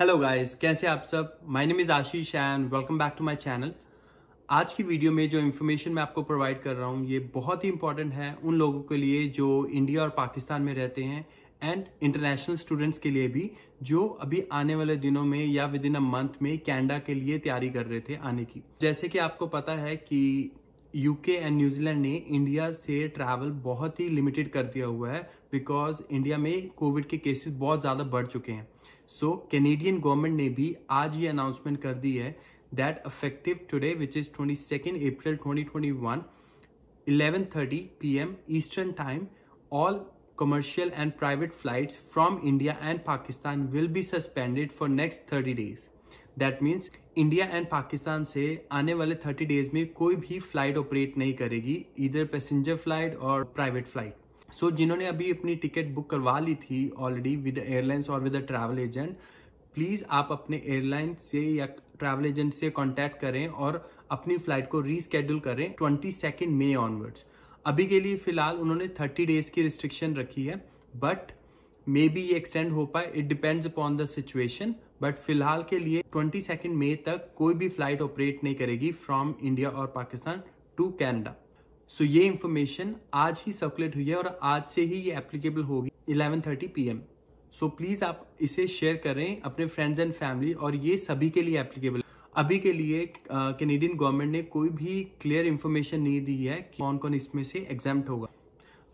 hello guys कैसे आप सब my name is Ashish and welcome back to my channel आज की वीडियो में जो इन्फॉर्मेशन मैं आपको प्रोवाइड कर रहा हूँ ये बहुत ही इंपॉर्टेंट है उन लोगों के लिए जो इंडिया और पाकिस्तान में रहते हैं एंड इंटरनेशनल स्टूडेंट्स के लिए भी जो अभी आने वाले दिनों में या विद इन अ मंथ में कैनेडा के लिए तैयारी कर रहे थे आने की जैसे कि आपको पता है कि यूके एंड न्यूजीलैंड ने इंडिया से ट्रैवल बहुत ही लिमिटेड कर दिया हुआ है बिकॉज इंडिया में कोविड के केसेस बहुत ज़्यादा बढ़ चुके हैं सो कैनेडियन गवर्नमेंट ने भी आज ये अनाउंसमेंट कर दी है that effective today which is twenty second April twenty twenty one eleven thirty P M eastern time all commercial and private flight from India and Pakistan will be suspended for next thirty days that means India and Pakistan से आने वाले thirty days में कोई भी flight operate नहीं करेगी इधर passenger flight और प्राइवेट फ्लाइट सो so, जिन्होंने अभी अपनी टिकट बुक करवा ली थी ऑलरेडी विद एयरलाइंस और विद ट्रैवल एजेंट प्लीज़ आप अपने एयरलाइन से या ट्रैवल एजेंट से कॉन्टैक्ट करें और अपनी फ्लाइट को रीस्केड्यूल करें ट्वेंटी सेकेंड मे ऑनवर्ड्स अभी के लिए फिलहाल उन्होंने थर्टी डेज की रिस्ट्रिक्शन रखी है बट मे बी ये एक्सटेंड हो पाए it depends upon the situation but फिलहाल के लिए ट्वेंटी सेकेंड मे तक कोई भी फ्लाइट ऑपरेट नहीं करेगी फ्रॉम इंडिया और पाकिस्तान टू कैनेडा सो ये इंफॉर्मेशन आज ही सर्कुलेट हुई है और आज से ही ये एप्लीकेबल होगी 11:30 thirty P M so please आप इसे शेयर करें अपने फ्रेंड्स एंड फैमिली और ये सभी के लिए एप्लीकेबल अभी के लिए कैनेडियन गवर्नमेंट ने कोई भी क्लियर इन्फॉर्मेशन नहीं दी है कि कौन कौन इसमें से एग्जाम होगा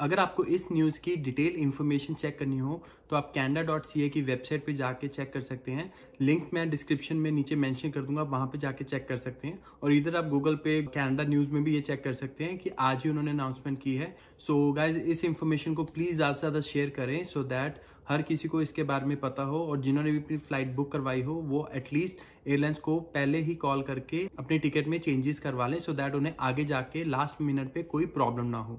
अगर आपको इस न्यूज़ की डिटेल इन्फॉर्मेशन चेक करनी हो तो आप कैंडा डॉट सी ए की वेबसाइट पर जाके चेक कर सकते हैं लिंक मैं डिस्क्रिप्शन में नीचे मेंशन कर दूंगा वहाँ पे जाके चेक कर सकते हैं और इधर आप गूगल पे कैनेडा न्यूज़ में भी ये चेक कर सकते हैं कि आज ही उन्होंने अनाउंसमेंट की है सो so, गाइज इस इन्फॉर्मेशन को प्लीज़ ज़्यादा से ज़्यादा शेयर करें सो so दैट हर किसी को इसके बारे में पता हो और जिन्होंने भी अपनी फ्लाइट बुक करवाई हो वो एटलीस्ट एयरलाइंस को पहले ही कॉल करके अपनी टिकट में चेंजेस करवा लें सो दैट उन्हें आगे जाके लास्ट मिनट पे कोई प्रॉब्लम ना हो